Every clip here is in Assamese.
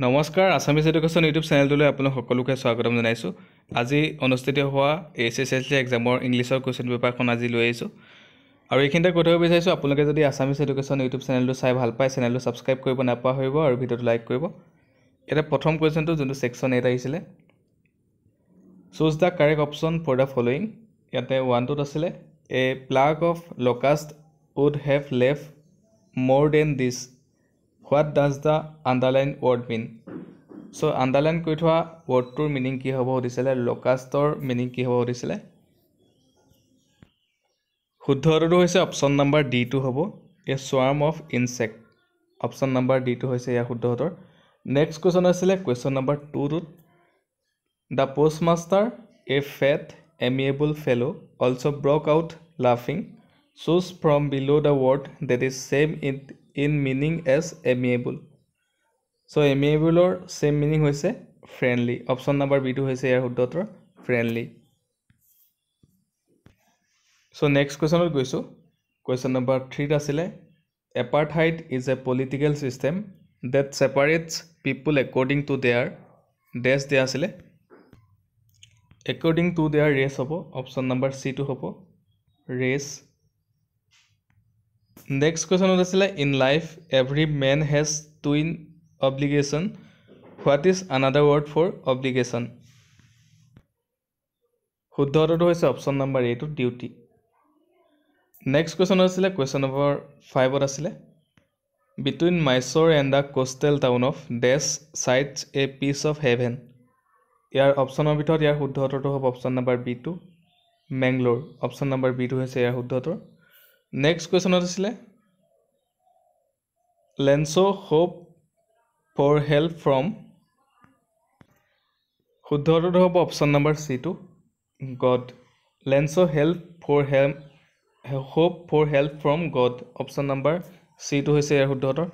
নমস্কাৰ আছামিজ এডুকেশ্যন ইউটিউব চেনেলটোলৈ আপোনাক সকলোকে স্বাগতম জনাইছোঁ আজি অনুষ্ঠিত হোৱা এইচ এছ এল চি এক্সামৰ ইংলিছৰ কুৱেশ্যন পেপাৰখন আজি লৈ আহিছোঁ আৰু এইখিনিতে কৈ থ'ব বিচাৰিছোঁ আপোনালোকে যদি আছামিজ এডুকেশ্যন ইউটিউব চেনেলটো চাই ভাল পায় চেনেলটো ছাবস্ক্ৰাইব কৰিব নাপাহৰিব আৰু ভিডিঅ'টো লাইক কৰিব এতিয়া প্ৰথম কুৱেশ্যনটো যোনটো ছেকশ্যন এইট আহিছিলে choose the correct option for the following ইয়াতে ওৱানটোত আছিলে a plague of locust would have leave more than this what does the underline word mean so' underline কৰি থোৱা ৱৰ্ডটোৰ মিনিং কি হ'ব সুধিছিলে লোকাষ্টৰ মিনিং কি হ'ব সুধিছিলে শুদ্ধ উত্তৰটো হৈছে অপশ্যন নম্বৰ ডি টো হ'ব a swarm of insect option number ডিটো হৈছে ইয়াৰ শুদ্ধ উত্তৰ নেক্সট কুৱেশ্যন হৈছিলে কুৱেশ্যন নম্বৰ টুটোত the post master a fat amiable fellow' also' broke out লাফিং choose from below' the word that is same in in meaning as amiable so' এমিয়েবলৰ ছেম মিনিং হৈছে ফ্ৰেণ্ডলি অপশ্যন নাম্বাৰ বিটো হৈছে ইয়াৰ শুদ্ধত্তৰ ফ্ৰেণ্ডলি চ' নেক্সট কুৱেশ্যনত গৈছোঁ কুৱেশ্যন নম্বৰ থ্ৰীত আছিলে apartheid is a political system that separates people according to their dress দিয়া আছিলে একৰ্ডিং টু দেয়াৰ ৰেচ হ'ব অপশ্যন নম্বৰ চিটো হ'ব ৰেচ নেক্সট কুৱেশ্যনত আছিলে in life every man has twin obligation what is another word for obligation শুদ্ধ উত্তৰটো হৈছে অপশ্যন নম্বৰ এইটো ডিউটি নেক্সট কুৱেশ্যনত আছিলে কুৱেশ্যন নম্বৰ ফাইভত আছিলে between Mysore and the coastal town of dash sits a piece of heaven ইয়াৰ অপশ্যনৰ ভিতৰত ইয়াৰ শুদ্ধ উত্তৰটো হ'ব option number B to Mangalore option number B টো হৈছে ইয়াৰ শুদ্ধ উত্তৰ নেক্সট কুৱেশ্যনত আছিলে Lencho' hope for help from শুদ্ধটো হ'ব অপশ্যন নম্বৰ চিটো God Lencho' help for help hope for help from God option number চিটো হৈছে ইয়াৰ শুদ্ধহঁতৰ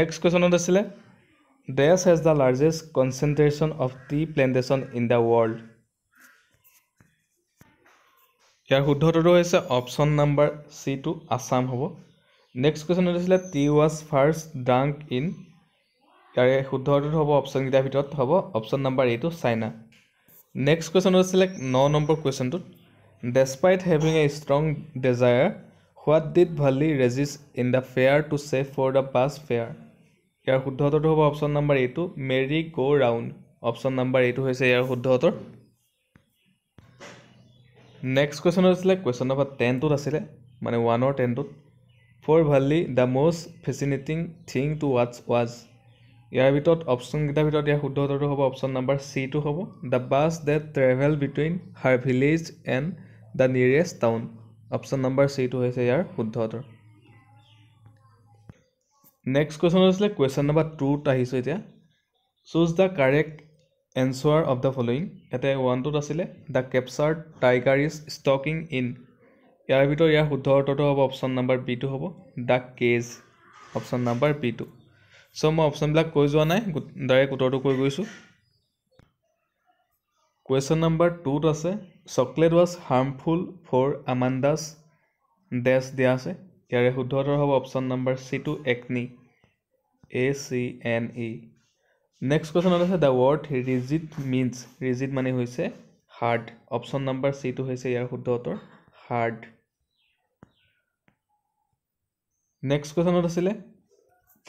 নেক্সট কুৱেশ্যনত আছিলে dash has the largest concentration of tea plantation in the world ইয়াৰ শুদ্ধটোটো হৈছে অপশ্যন নাম্বাৰ চিটো আছাম হ'ব নেক্সট কুৱেশ্যন আছিলে tea was first drunk in ইয়াৰে শুদ্ধটোত হ'ব অপশ্যনকেইটাৰ ভিতৰত হ'ব অপশ্যন নাম্বাৰ এইটো চাইনা নেক্সট কুৱেশ্যনটো আছিলে ন নম্বৰ কুৱেশ্যনটোত despite having a strong desire what did Valli resist in the fair to save for the bus fare ইয়াৰ শুদ্ধ উত্তৰটো হ'ব অপশ্যন নাম্বাৰ এইটো মেৰি গ' ৰাউণ্ড অপশ্যন নাম্বাৰ এইটো হৈছে ইয়াৰ শুদ্ধ উত্তৰ নেক্সট কুৱেশ্যন আছিলে কুৱেশ্যন নম্বৰ টেনটোত আছিলে মানে ওৱানৰ টেনটোত for Valli the most fascinating thing to ৱাটছ ৱাজ ইয়াৰ ভিতৰত অপশ্যনকেইটাৰ ভিতৰত ইয়াৰ শুদ্ধ উত্তৰটো হ'ব অপশ্যন নাম্বাৰ চিটো হ'ব the bus that travel between her village and the nearest town option number চিটো হৈছে ইয়াৰ শুদ্ধ উত্তৰ নেক্সট কুৱেশ্যন আছিলে কুৱেশ্যন নাম্বাৰ টুত আহিছোঁ এতিয়া choose the correct answer of the following ইয়াতে ওৱানটোত আছিলে the capture tiger is stalking in ইয়াৰ ভিতৰত ইয়াৰ শুদ্ধ অৰ্থটো হ'ব অপশ্যন নাম্বাৰ বিটো হ'ব দ্য কেজ অপশ্যন নাম্বাৰ বিটো চ' মই অপশ্যনবিলাক কৈ যোৱা নাই ডাইৰেক্ট উত্তৰটো কৈ গৈছোঁ কুৱেশ্যন নাম্বাৰ টুত আছে chocolate was harmful for Amanda's dash দিয়া আছে ইয়াৰে শুদ্ধ উত্তৰ হ'ব option number C to acne A C N E next কুৱেশ্যনত আছে দ্য ৱৰ্ড ৰিজিট মিনচ ৰিজিট মানে হৈছে হাৰ্ড অপশ্যন নাম্বাৰ চিটো হৈছে ইয়াৰ শুদ্ধ উত্তৰ হাৰ্ড নেক্সট কুৱেশ্যনত আছিলে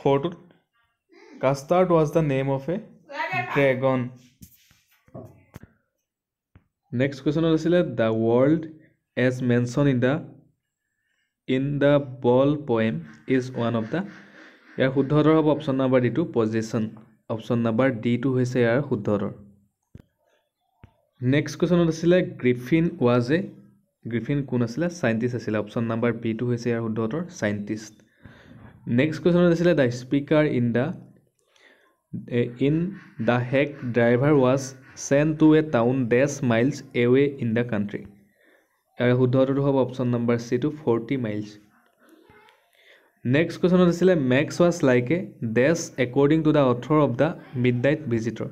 ফ'ৰটোত custard was the name of a dragon next কুৱেশ্যনত আছিলে the world as mentioned in the in the ball poem is one of the ইয়াৰ শুদ্ধ উত্তৰ হ'ব অপশ্যন নাম্বাৰ ডিটো পজিশ্যন অপশ্যন নাম্বাৰ ডিটো হৈছে ইয়াৰ শুদ্ধ উত্তৰ নেক্সট কুৱেশ্যনত আছিলে গ্ৰিফিন ৱাজ এ গ্ৰিফিন কোন আছিলে চাইণ্টিষ্ট আছিলে অপশ্যন নাম্বাৰ বিটো হৈছে ইয়াৰ শুদ্ধ উত্তৰ চাইণ্টিষ্ট নেক্সট কুৱেশ্যনত আছিলে the speaker in the in the hack driver was sent to a town dash miles away in the country ইয়াৰ শুদ্ধ উত্তৰটো হ'ব অপশ্যন নাম্বাৰ চিটো ফৰ্টি মাইলছ নেক্সট কুৱেশ্যনত আছিলে Max was like a dash according to the author of the midnight visitor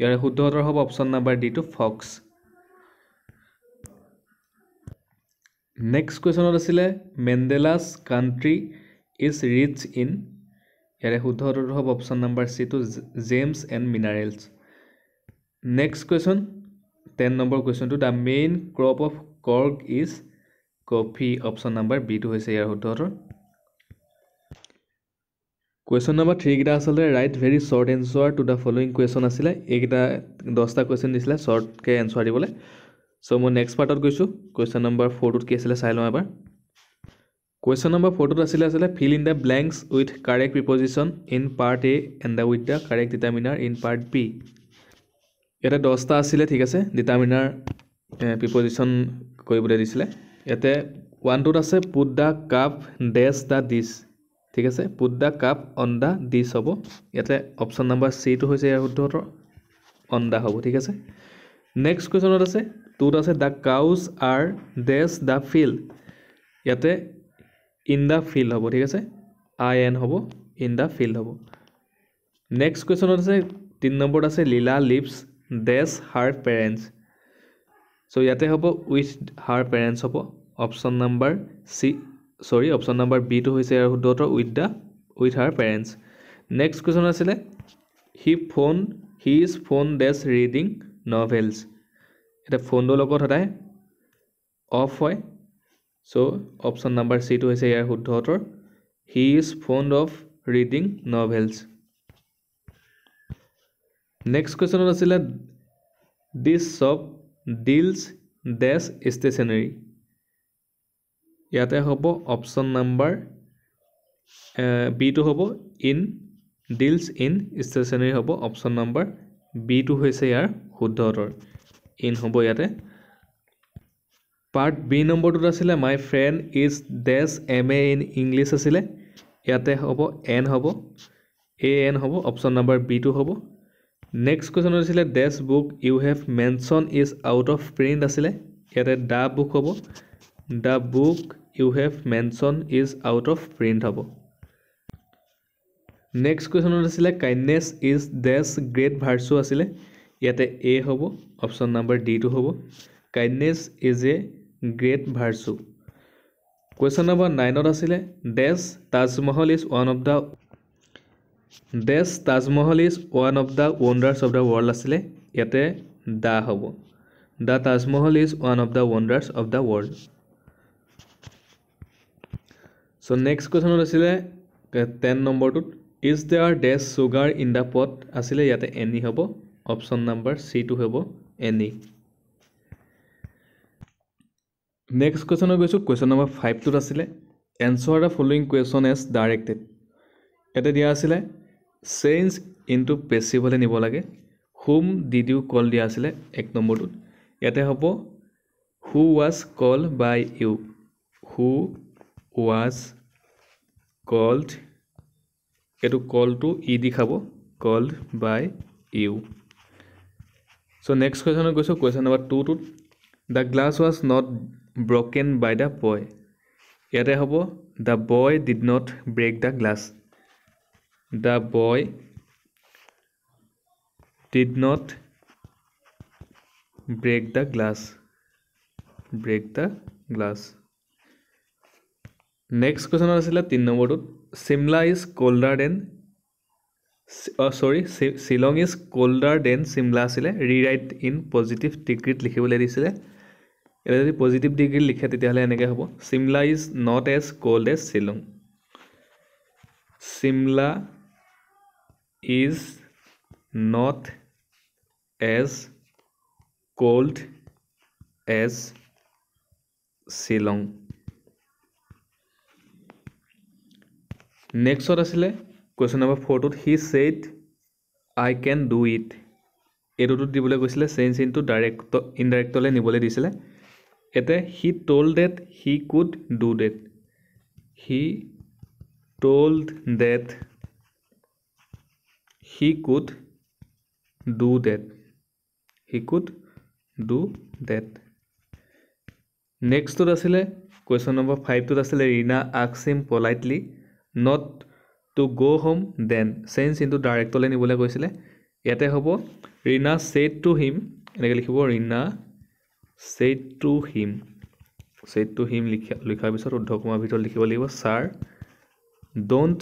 ইয়াৰে শুদ্ধ উত্তৰ হ'ব option number D to fox next কুৱেশ্যনত আছিলে Mandela's country is rich in ইয়াৰে শুদ্ধ উত্তৰটো হ'ব option number C to gems and minerals next question ten number কুৱেশ্যনটো the main crop of Coorg is coffee option number B টো হৈছে ইয়াৰ শুদ্ধ উত্তৰ কুৱেশ্যন নম্বৰ থ্ৰীকেইটা আচলতে write very short answer to the following question আছিলে এইকেইটা দহটা কুৱেশ্যন দিছিলে শ্বৰ্টকৈ এনচাৰ দিবলৈ চ' মই নেক্সট পাৰ্টত গৈছোঁ কুৱেশ্যন নম্বৰ ফ'ৰটোত কি আছিলে চাই লওঁ এবাৰ কুৱেশ্যন নম্বৰ ফ'ৰটোত আছিলে আচলতে fill in the blanks with correct preposition in part A and the with the correct determiner in part B ইয়াতে দহটা আছিলে ঠিক আছে ডিটামিনাৰ প্ৰিপজিশ্যন কৰিবলৈ দিছিলে ইয়াতে ওৱানটোত আছে put the cup dash the dish ঠিক আছে put the cup on the dish হ'ব ইয়াতে অপশ্যন নাম্বাৰ চিটো হৈছে ইয়াৰ শুদ্ধ উত্তৰ অন দ্য হ'ব ঠিক আছে নেক্সট কুৱেশ্যনত আছে টুত আছে the cows are dash the field ইয়াতে ইন দ্য ফিল্ড হ'ব ঠিক আছে আই এন হ'ব ইন দ্য ফিল্ড হ'ব নেক্সট কুৱেশ্যনত আছে তিনি নম্বৰত আছে লীলা লিপছ ডেছ হাৰ পেৰেণ্টছ চ' ইয়াতে হ'ব উইথ হাৰ পেৰেণ্টছ হ'ব option number C sorry option number B টো হৈছে ইয়াৰ শুদ্ধ with the with her parents next question আছিলে he fond he is fond dash reading novels এতিয়া ফোনটোৰ লগত সদায় অফ হয় ছ' অপশ্যন নাম্বাৰ চিটো হৈছে ইয়াৰ শুদ্ধ উত্তৰ he is fond of reading novels next কুৱেশ্যনত আছিলে this shop deals dash stationery ইয়াতে হ'ব অপশ্যন নাম্বাৰ বিটো হ'ব ইন ডিলছ ইন ষ্টেচনেৰী হ'ব অপশ্যন নাম্বাৰ বিটো হৈছে ইয়াৰ শুদ্ধ উত্তৰ ইন হ'ব ইয়াতে পাৰ্ট বি নম্বৰটোত আছিলে my friend is dash M A in English আছিলে ইয়াতে হ'ব এন হ'ব এ এন হ'ব অপশ্যন নাম্বাৰ বিটো হ'ব নেক্সট কুৱেশ্যন আছিলে dash book you have mention is out of print আছিলে ইয়াতে দ্য বুক হ'ব the book you have mention is out of print হ'ব নেক্সট কুৱেশ্যনত আছিলে kindness is dash great virtue আছিলে ইয়াতে এ হ'ব অপশ্যন নাম্বাৰ ডিটো হ'ব kindness is A great virtue question number নাইনত আছিলে dash Taj Mahal is one of the dash Taj Mahal is one of the wonders of the world আছিলে ইয়াতে দ্য হ'ব the Taj Mahal is one of the wonders of the world so' next কুৱেশ্যনত আছিলে টেন নম্বৰটোত is there dash sugar in the pot আছিলে ইয়াতে এনি হ'ব অপশ্যন নাম্বাৰ চিটো হ'ব এনি নেক্সট কুৱেশ্যনত গৈছোঁ কুৱেশ্যন নম্বৰ ফাইভটোত আছিলে answer the following question as directed ইয়াতে দিয়া আছিলে চেঞ্জ ইনটো পেচিবলৈ নিব লাগে হুম ডি ডিউ কল দিয়া আছিলে এক নম্বৰটোত ইয়াতে হ'ব who was call by you who was called এইটো কলটো ই e দি খাব called by you so' next কুৱেশ্যনত গৈছোঁ কুৱেশ্যন নাম্বাৰ টুটোত the glass was not broken by the boy ইয়াতে হ'ব the boy did not break the glass the boy did not break the glass break the glass next কুৱেশ্যনত আছিলে তিনি নম্বৰটোত Shimla is colder than sorry Shillong is colder than Shimla আছিলে ৰি ৰাইট ইন পজিটিভ ডিগ্ৰীত লিখিবলৈ দিছিলে এতিয়া যদি পজিটিভ ডিগ্ৰীত লিখে তেতিয়াহ'লে এনেকৈ হ'ব Shimla is not as cold as Shillong Shimla is not as cold as Shillong next আছিলে কুৱেশ্যন নম্বৰ ফ'ৰটোত she said I can do it এইটোত দিবলৈ কৈছিলে চেইন চিনটো ডাইৰেক্ট ইনডাইৰেক্টলৈ নিবলৈ দিছিলে এতিয়া he told that he could do that he told that he could do that he could do that নেক্সটত আছিলে কুৱেশ্যন নম্বৰ ফাইভটোত আছিলে Reena asked him politely not to go' home then change into ডাইৰেক্টলৈ নিবলৈ কৈছিলে ইয়াতে হ'ব ৰীণা চেড টু হিম এনেকৈ লিখিব Reena said to him said to him লিখা লিখাৰ পিছত উদ্ধকুমাৰ ভিতৰত লিখিব লাগিব ছাৰ ড'ণ্ট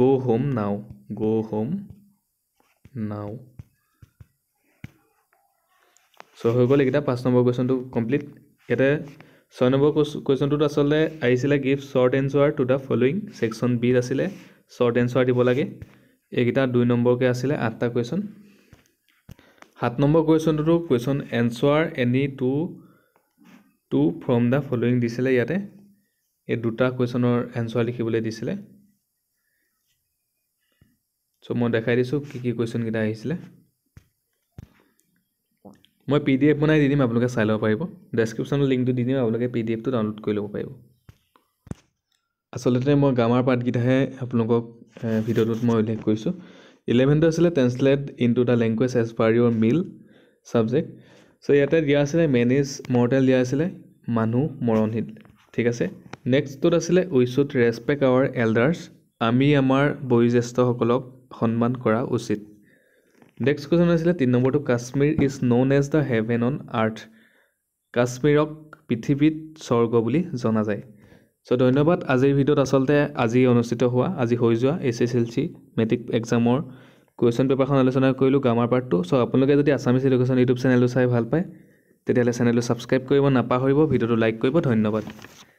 গ' হোম নাও গ' হোম নাও ছ' হৈ গ'ল এইকেইটা পাঁচ নম্বৰ কুৱেশ্যনটো কমপ্লিট ইয়াতে ছয় নম্বৰ কুৱেশ্যনটোত আচলতে আহিছিলে give short answer to the following section বিত আছিলে শ্বৰ্ট এনচাৰ দিব লাগে এইকেইটা দুই নম্বৰকৈ আছিলে আঠটা কুৱেশ্যন সাত নম্বৰ কুৱেশ্যনটোতো question answer any two two from the following দিছিলে ইয়াতে এই দুটা কুৱেশ্যনৰ এনচোৱাৰ লিখিবলৈ দিছিলে চ' মই দেখাই দিছোঁ কি কি কুৱেশ্যনকেইটা আহিছিলে মই পি ডি এফ বনাই দি দিম আপোনালোকে চাই ল'ব পাৰিব ডেছক্ৰিপশ্যনত লিংকটো দি দিম আপোনালোকে পি ডি এফটো ডাউনলোড কৰি ল'ব পাৰিব আচলতে মই গ্ৰামাৰ পাৰ্টকেইটাহে আপোনালোকক ভিডিঅ'টোত মই উল্লেখ কৰিছোঁ ইলেভেনটো আছিলে translate into the language as per your MIL subject so' ইয়াতে দিয়া আছিলে মেন মৰ্টেল দিয়া আছিলে মানুহ মৰণশীল ঠিক আছে নেক্সটটোত আছিলে we should respect our elders আমি আমাৰ বয়োজ্যেষ্ঠসকলক সন্মান কৰা উচিত নেক্সট কুৱেশ্যন আছিলে তিনি নম্বৰটো Kashmir is known as the heaven on earth কাশ্মীৰক পৃথিৱীত স্বৰ্গ বুলি জনা যায় ছ' ধন্যবাদ আজিৰ ভিডিঅ'ত আচলতে আজি অনুষ্ঠিত হোৱা আজি হৈ যোৱা H S L C matric এক্সামৰ কুৱেশ্যন পেপাৰখন আলোচনা কৰিলোঁ গ্ৰামাৰ পাৰ্টটো ছ' আপোনালোকে যদি আছামিজ এডুকেশ্যন ইউটিউব চেনেলটো চাই ভাল পায় তেতিয়াহ'লে চেনেলটো ছাবস্ক্ৰাইব কৰিব নাপাহৰিব ভিডিঅ'টো লাইক কৰিব ধন্যবাদ